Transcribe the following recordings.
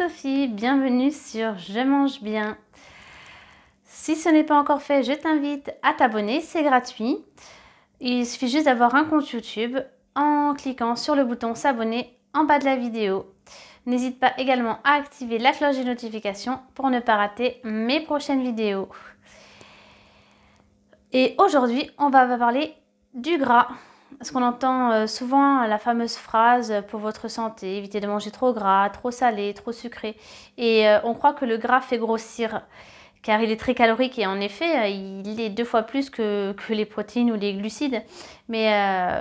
Sophie, bienvenue sur Je mange bien. Si ce n'est pas encore fait, je t'invite à t'abonner, c'est gratuit. Il suffit juste d'avoir un compte YouTube en cliquant sur le bouton s'abonner en bas de la vidéo. N'hésite pas également à activer la cloche des notifications pour ne pas rater mes prochaines vidéos. Et aujourd'hui, on va parler du gras. Parce qu'on entend euh, souvent la fameuse phrase euh, pour votre santé, évitez de manger trop gras, trop salé, trop sucré. Et euh, on croit que le gras fait grossir car il est très calorique et en effet, il est deux fois plus que, les protéines ou les glucides. Mais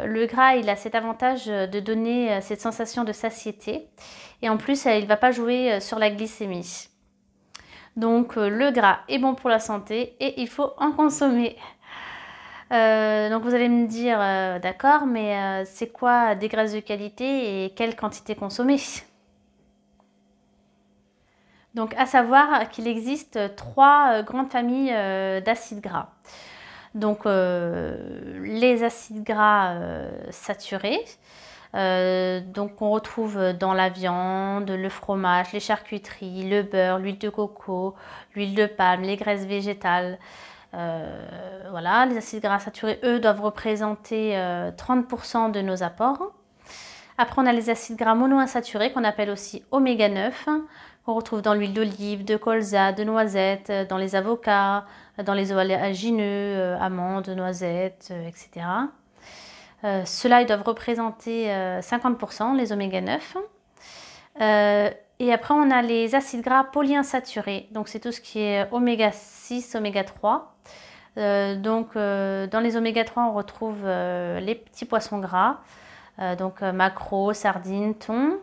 le gras, il a cet avantage de donner cette sensation de satiété et en plus, il ne va pas jouer sur la glycémie. Donc le gras est bon pour la santé et il faut en consommer. Euh, donc vous allez me dire, euh, d'accord, mais euh, c'est quoi des graisses de qualité et quelle quantité consommer Donc à savoir qu'il existe trois grandes familles d'acides gras. Donc les acides gras saturés, donc on retrouve dans la viande, le fromage, les charcuteries, le beurre, l'huile de coco, l'huile de palme, les graisses végétales. Euh, voilà, les acides gras saturés, eux, doivent représenter 30% euh, de nos apports. Après, on a les acides gras monoinsaturés qu'on appelle aussi oméga 9, qu'on retrouve dans l'huile d'olive, de colza, de noisettes, euh, dans les avocats, dans les oléagineux, amandes, noisettes, etc. Cela ceux ils doivent représenter 50%, les oméga 9. Et après, on a les acides gras polyinsaturés. Donc, c'est tout ce qui est oméga 6, oméga 3. Euh, donc, euh, dans les oméga 3, on retrouve euh, les petits poissons gras. donc, macro, sardines, thon.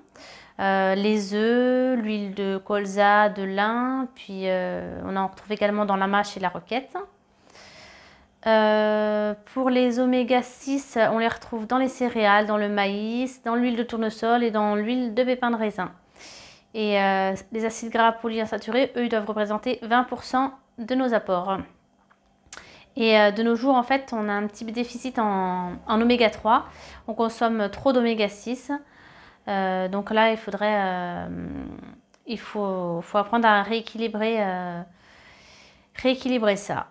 les œufs, l'huile de colza, de lin. Puis, on en retrouve également dans la mâche et la roquette. pour les oméga 6, on les retrouve dans les céréales, dans le maïs, dans l'huile de tournesol et dans l'huile de pépins de raisin. Et euh, les acides gras polyinsaturés, eux, ils doivent représenter 20% de nos apports. Et euh, de nos jours, en fait, on a un petit déficit en, oméga 3. On consomme trop d'oméga 6. Euh, donc là, il faudrait... il faut, apprendre à rééquilibrer ça.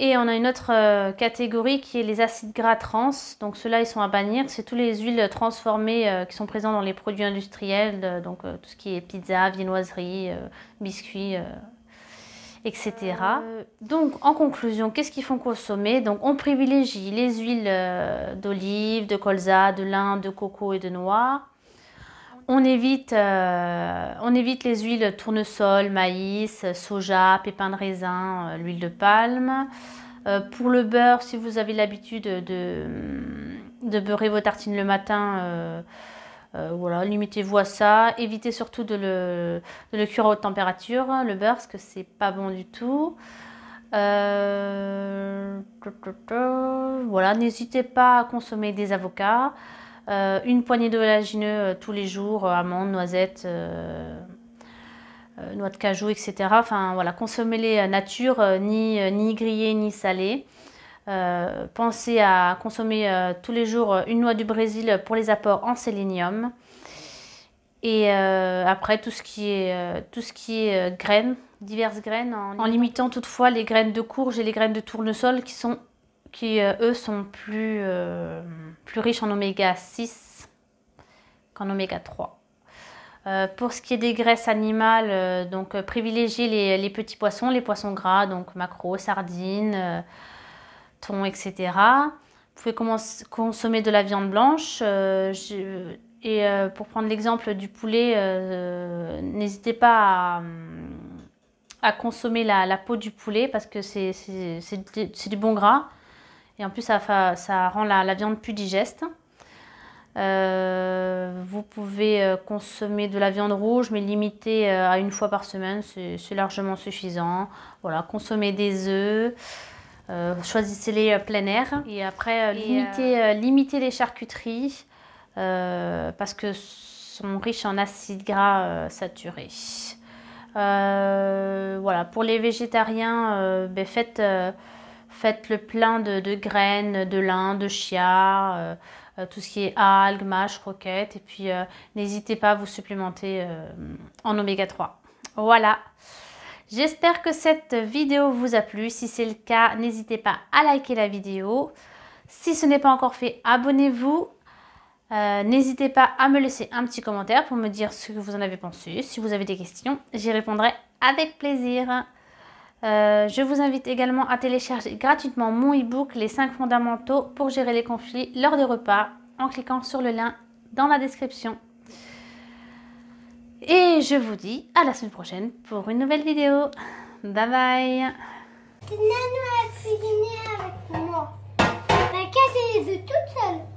Et on a une autre euh, catégorie qui est les acides gras trans. Donc ceux-là, ils sont à bannir. C'est tous les huiles transformées euh, qui sont présentes dans les produits industriels, euh, donc tout ce qui est pizza, viennoiserie, biscuits, etc. donc en conclusion, qu'est-ce qu'ils font consommer Donc on privilégie les huiles d'olive, de colza, de lin, de coco et de noix. Euh, on évite, les huiles tournesol, maïs, soja, pépins de raisin, euh, l'huile de palme. Euh, pour le beurre, si vous avez l'habitude de, hum, beurrer vos tartines le matin, voilà, limitez-vous à ça. Évitez surtout de le, cuire à haute température, hein, le beurre, parce que c'est pas bon du tout. Voilà, n'hésitez pas à consommer des avocats. Euh, une poignée d'oléagineux euh, tous les jours, euh, amandes, noisettes, noix de cajou, etc. Enfin voilà, consommez-les nature, ni, ni grillées, ni salées. pensez à consommer tous les jours une noix du Brésil pour les apports en sélénium. Et après, tout ce qui est, tout ce qui est graines, diverses graines, en limitant toutefois les graines de courge et les graines de tournesol qui sont qui euh, eux sont plus, euh, plus riches en oméga 6 qu'en oméga 3. Euh, pour ce qui est des graisses animales, donc les, petits poissons, les poissons gras, donc macro, sardines, thon, etc. Vous pouvez consommer de la viande blanche. et pour prendre l'exemple du poulet, n'hésitez pas à, consommer la, la, peau du poulet parce que c'est du bon gras. Et en plus, ça, rend la, viande plus digeste. Euh, vous pouvez euh, consommer de la viande rouge, mais limiter euh, à une fois par semaine, c'est largement suffisant. Voilà, consommez des œufs. Choisissez-les plein air et après limitez, les charcuteries parce que sont riches en acides gras saturés. voilà, pour les végétariens, ben, faites Faites le plein de, graines, de lin, de chia, euh, euh, tout ce qui est algues, mâches, croquettes. Et puis, euh, n'hésitez pas à vous supplémenter en oméga 3. Voilà. J'espère que cette vidéo vous a plu. Si c'est le cas, n'hésitez pas à liker la vidéo. Si ce n'est pas encore fait, abonnez-vous. n'hésitez pas à me laisser un petit commentaire pour me dire ce que vous en avez pensé. Si vous avez des questions, j'y répondrai avec plaisir. Euh, je vous invite également à télécharger gratuitement mon e-book Les 5 fondamentaux pour gérer les conflits lors des repas en cliquant sur le lien dans la description. Et je vous dis à la semaine prochaine pour une nouvelle vidéo. Bye bye avec moi. Bah, cassé toute seule.